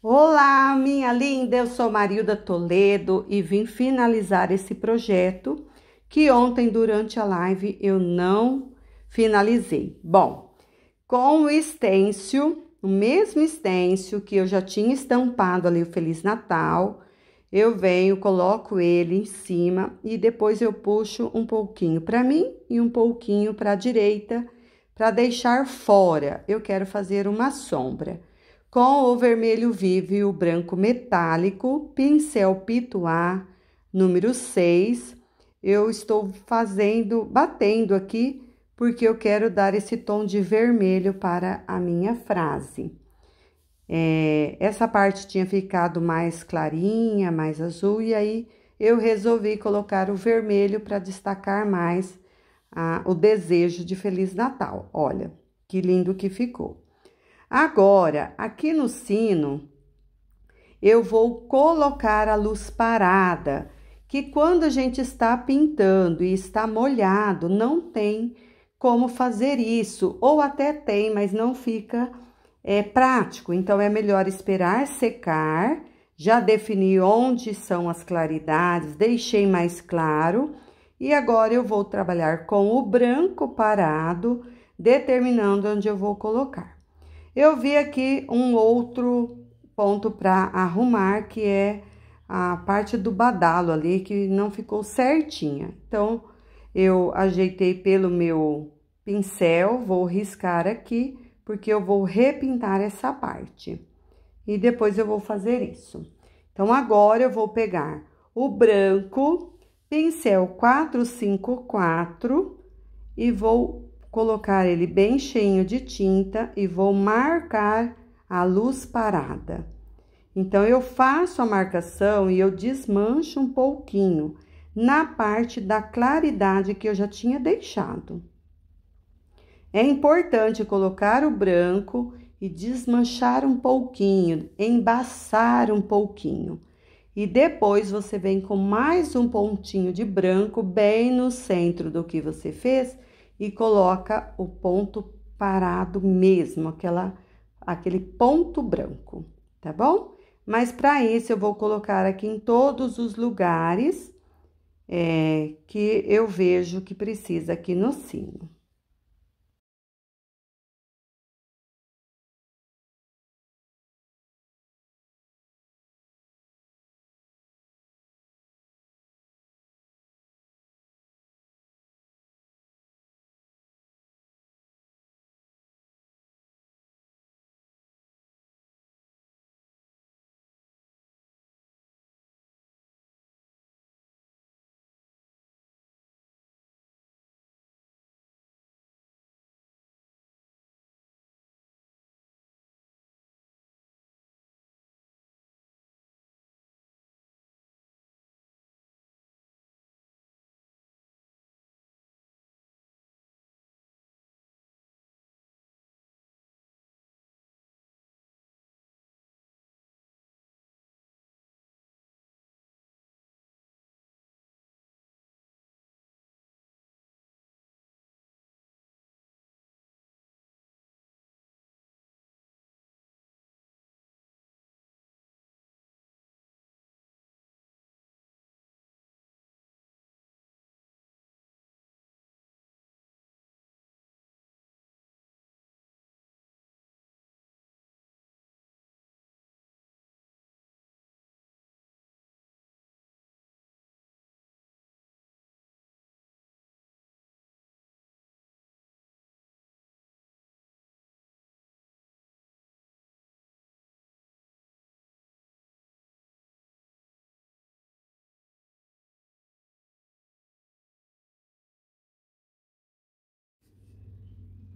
Olá, minha linda! Eu sou Marilda Toledo e vim finalizar esse projeto que ontem, durante a live, eu não finalizei. Bom, com o estêncil, o mesmo estêncil que eu já tinha estampado ali o Feliz Natal, eu venho, coloco ele em cima e depois eu puxo um pouquinho para mim e um pouquinho para a direita para deixar fora. Eu quero fazer uma sombra com o vermelho vivo e o branco metálico, pincel pituá número 6. Eu estou fazendo, batendo aqui, porque eu quero dar esse tom de vermelho para a minha frase. É, essa parte tinha ficado mais clarinha, mais azul, e aí eu resolvi colocar o vermelho para destacar mais a, o desejo de Feliz Natal. Olha, que lindo que ficou. Agora, aqui no sino, eu vou colocar a luz parada, que quando a gente está pintando e está molhado, não tem como fazer isso, ou até tem, mas não fica é, prático. Então, é melhor esperar secar, já defini onde são as claridades, deixei mais claro, e agora eu vou trabalhar com o branco parado, determinando onde eu vou colocar. Eu vi aqui um outro ponto para arrumar, que é a parte do badalo ali, que não ficou certinha. Então, eu ajeitei pelo meu pincel, vou riscar aqui, porque eu vou repintar essa parte. E depois eu vou fazer isso. Então, agora eu vou pegar o branco, pincel 454 e vou colocar ele bem cheinho de tinta e vou marcar a luz parada. Então, eu faço a marcação e eu desmancho um pouquinho na parte da claridade que eu já tinha deixado. É importante colocar o branco e desmanchar um pouquinho, embaçar um pouquinho. E depois você vem com mais um pontinho de branco bem no centro do que você fez e coloca o ponto parado mesmo, aquela, aquele ponto branco, tá bom? Mas para isso eu vou colocar aqui em todos os lugares é, que eu vejo que precisa aqui no sino.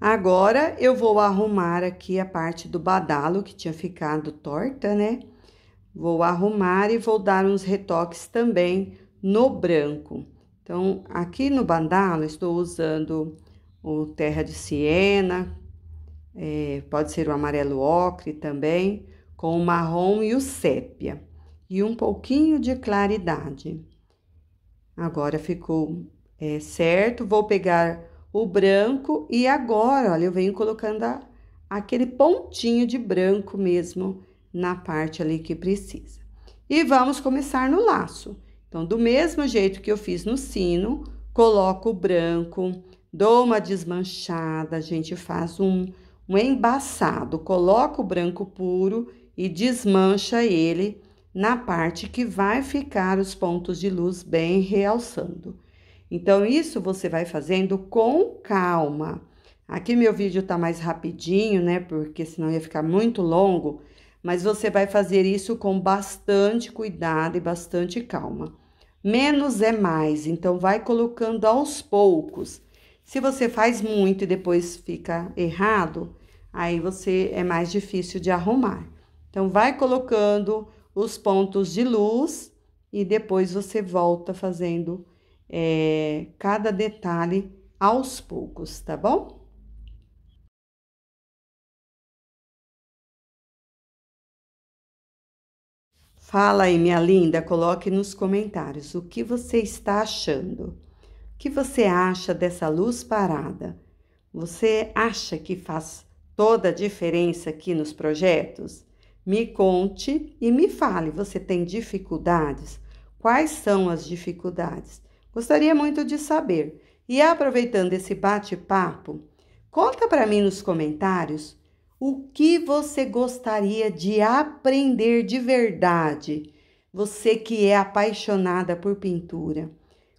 Agora eu vou arrumar aqui a parte do badalo que tinha ficado torta, né? Vou arrumar e vou dar uns retoques também no branco. Então, aqui no badalo estou usando o terra de siena, é, pode ser o amarelo ocre também, com o marrom e o sépia. E um pouquinho de claridade. Agora ficou é, certo. Vou pegar o branco e agora, olha, eu venho colocando a, aquele pontinho de branco mesmo na parte ali que precisa. E vamos começar no laço. Então, do mesmo jeito que eu fiz no sino, coloco o branco, dou uma desmanchada, a gente faz um, um embaçado, coloca o branco puro e desmancha ele na parte que vai ficar os pontos de luz bem realçando. Então, isso você vai fazendo com calma. Aqui meu vídeo tá mais rapidinho, né? Porque senão ia ficar muito longo. Mas você vai fazer isso com bastante cuidado e bastante calma. Menos é mais, então vai colocando aos poucos. Se você faz muito e depois fica errado, aí você é mais difícil de arrumar. Então vai colocando os pontos de luz e depois você volta fazendo é, cada detalhe aos poucos, tá bom? Fala aí, minha linda, coloque nos comentários o que você está achando. O que você acha dessa luz parada? Você acha que faz toda a diferença aqui nos projetos? Me conte e me fale, você tem dificuldades? Quais são as dificuldades? Gostaria muito de saber. E aproveitando esse bate-papo, conta para mim nos comentários o que você gostaria de aprender de verdade. Você que é apaixonada por pintura,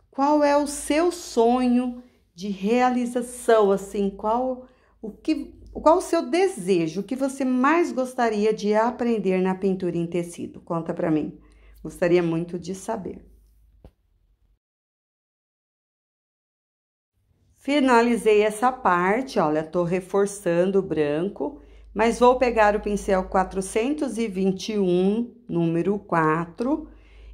qual é o seu sonho de realização assim? Qual o que qual o seu desejo? O que você mais gostaria de aprender na pintura em tecido? Conta para mim. Gostaria muito de saber. Finalizei essa parte, olha, tô reforçando o branco, mas vou pegar o pincel 421, número 4,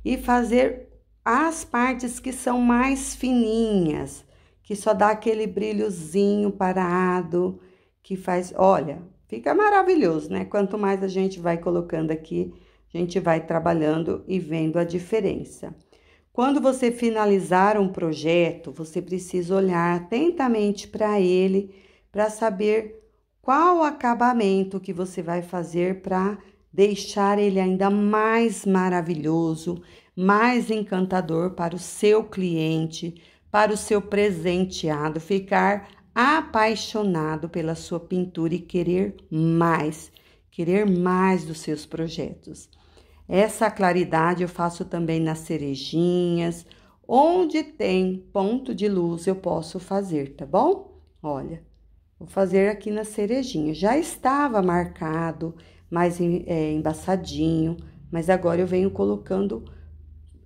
e fazer as partes que são mais fininhas, que só dá aquele brilhozinho parado, que faz, olha, fica maravilhoso, né? Quanto mais a gente vai colocando aqui, a gente vai trabalhando e vendo a diferença. Quando você finalizar um projeto, você precisa olhar atentamente para ele para saber qual acabamento que você vai fazer para deixar ele ainda mais maravilhoso, mais encantador para o seu cliente, para o seu presenteado ficar apaixonado pela sua pintura e querer mais, querer mais dos seus projetos. Essa claridade eu faço também nas cerejinhas. Onde tem ponto de luz eu posso fazer, tá bom? Olha, vou fazer aqui na cerejinha. Já estava marcado, mais é, embaçadinho, mas agora eu venho colocando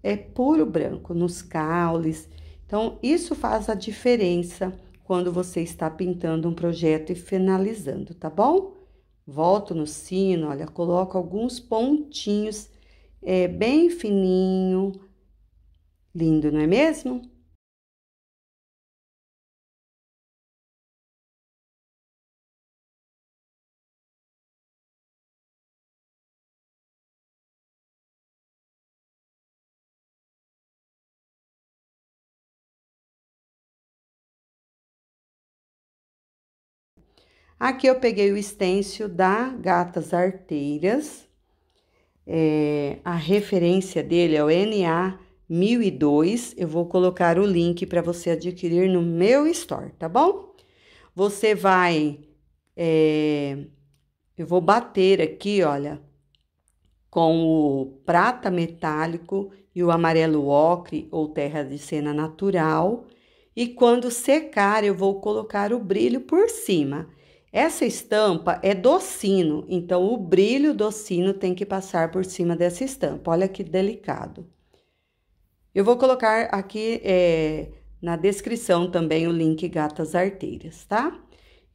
é puro branco nos caules. Então, isso faz a diferença quando você está pintando um projeto e finalizando, tá bom? Volto no sino, olha, coloco alguns pontinhos é, bem fininho. Lindo, não é mesmo? Aqui eu peguei o estêncil da Gatas Arteiras é, a referência dele é o NA 1002. Eu vou colocar o link para você adquirir no meu store, tá bom? Você vai. É, eu vou bater aqui, olha, com o prata metálico e o amarelo ocre ou terra de cena natural. E quando secar, eu vou colocar o brilho por cima. Essa estampa é sino, então o brilho sino tem que passar por cima dessa estampa. Olha que delicado. Eu vou colocar aqui é, na descrição também o link Gatas Arteiras, tá?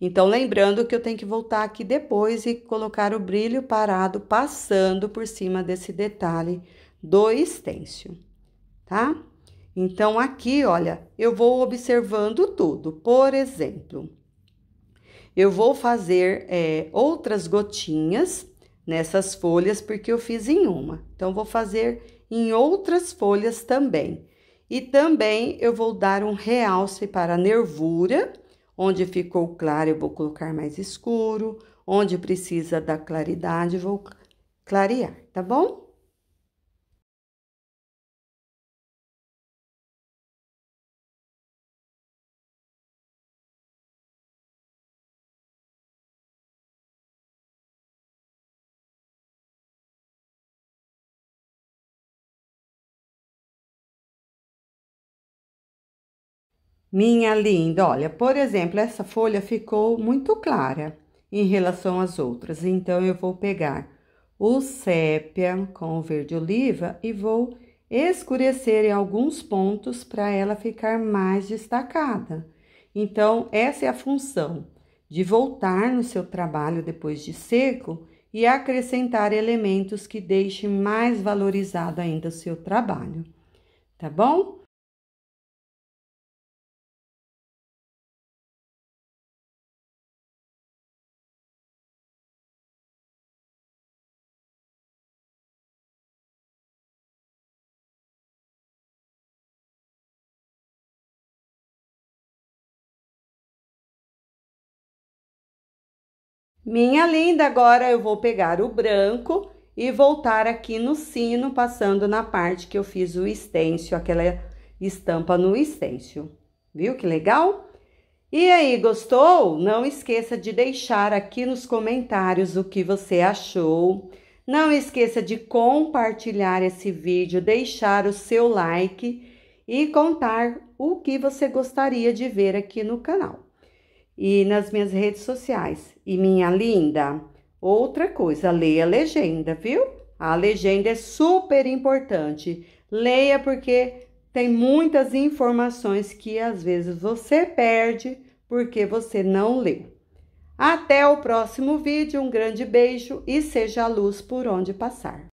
Então, lembrando que eu tenho que voltar aqui depois e colocar o brilho parado passando por cima desse detalhe do estêncil, tá? Então, aqui, olha, eu vou observando tudo. Por exemplo, eu vou fazer é, outras gotinhas nessas folhas, porque eu fiz em uma. Então, vou fazer em outras folhas também. E também eu vou dar um realce para a nervura, onde ficou claro eu vou colocar mais escuro, onde precisa da claridade vou clarear, tá bom? Minha linda, olha, por exemplo, essa folha ficou muito clara em relação às outras. Então, eu vou pegar o sépia com o verde oliva e vou escurecer em alguns pontos para ela ficar mais destacada. Então, essa é a função de voltar no seu trabalho depois de seco e acrescentar elementos que deixem mais valorizado ainda o seu trabalho, tá bom? Minha linda, agora eu vou pegar o branco e voltar aqui no sino, passando na parte que eu fiz o estêncil, aquela estampa no estêncil. Viu que legal? E aí, gostou? Não esqueça de deixar aqui nos comentários o que você achou. Não esqueça de compartilhar esse vídeo, deixar o seu like e contar o que você gostaria de ver aqui no canal e nas minhas redes sociais. E minha linda, outra coisa, leia a legenda, viu? A legenda é super importante. Leia porque tem muitas informações que às vezes você perde porque você não leu. Até o próximo vídeo, um grande beijo e seja a luz por onde passar.